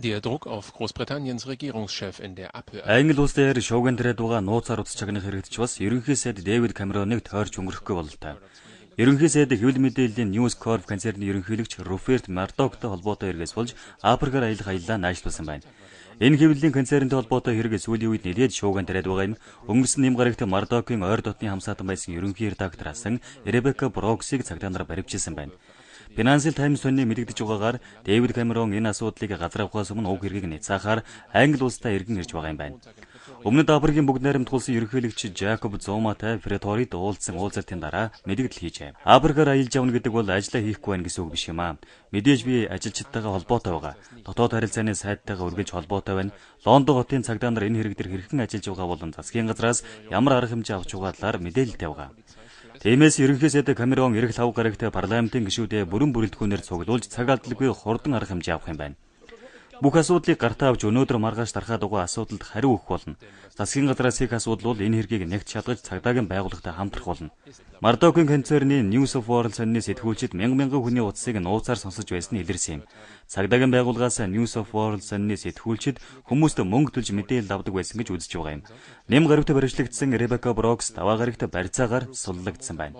Англи улс дээр шуугиан дээрээ дугаа нууцаар утас чагнах хэрэгдэж бас ерөнхий сайд Дэвид Камероныг тойрч өнгөрөхгүй бололтой. Ерөнхий сайд хэвлэл мэдээллийн News Corp концерны ерөнхийлөгч Руперт Мардоктой холбоотой хэрэгээс болж Африкаар аялах аяллаа найшлуулсан байна. Энэ хэвлэлийн концернтэй холбоотой хэрэг сүүлийн үед нэлээд шуугиан тариад байгаа юм. Өнгөрсөн нэм гарагт Мардокийн ойр дотны хамсаатан байсан ерөнхий редактор асан Ребека Броксиг цагдаа нараа баривчилсан байна. Financial Times сонины мэдэгдэж байгаагаар Дэвид Камерон энэ асуудлыг газар авахаас өмнө уг хэргийг няцаахаар Англи улсдаа иргэн ирж байгаа юм байна. Өмнөд Африкийн бүгд найрамд тулсан ерөнхийлөгч Жакоб Зуматай Преторид уулзсан уулзалтын дараа мэдээлэл хийжээ. Африкаар аялж явна гэдэг бол ажиллаа хийхгүй байх гэсэн үг биш юм аа. Мэдээж би ажилчдтайгаа холбоотой байгаа. Дотоод харилцааны сайттайгаа үргэлж холбоотой байна. Лондон хотын цагдаа нар энэ хэрэг дээр хэрхэн ажиллаж байгаа болон засгийн газраас ямар арга хэмжээ авч байгаа талаар мэдээлэлтэй байгаа. Тиймээс ерөнхийсэд Камерон эрх лав гарагт парламентын гишүүдээ бүрэн бүрэлдэхүүнээр цуглуулж цаг алдалгүй хурдан арга хэмжээ авах юм байна. Бүх асуудлыг гартаа авч өнөөдөр маргааш тархаад байгаа асуудалд хариу өгөх болно. Засгийн газраас их асуудал бол энэ хэргийг нэгт шалгаж цагдаагийн байгууллагатай хамтрах болно. Мардокийн концерны News of World сонины сэтгүүлчид мянган мянган хүний утсыг нууцаар сонсож байсан нь илэрсэн юм. Цагдаагийн байгууллагаас News of World сонины сэтгүүлчид хүмүүст мөнгө төлж мэдээлэл авдаг байсан гэж үзэж байгаа юм. Нэм гарагт барьцлагдсан Ребека Брокс даваа гарагт барьцаагаар суллагдсан байна.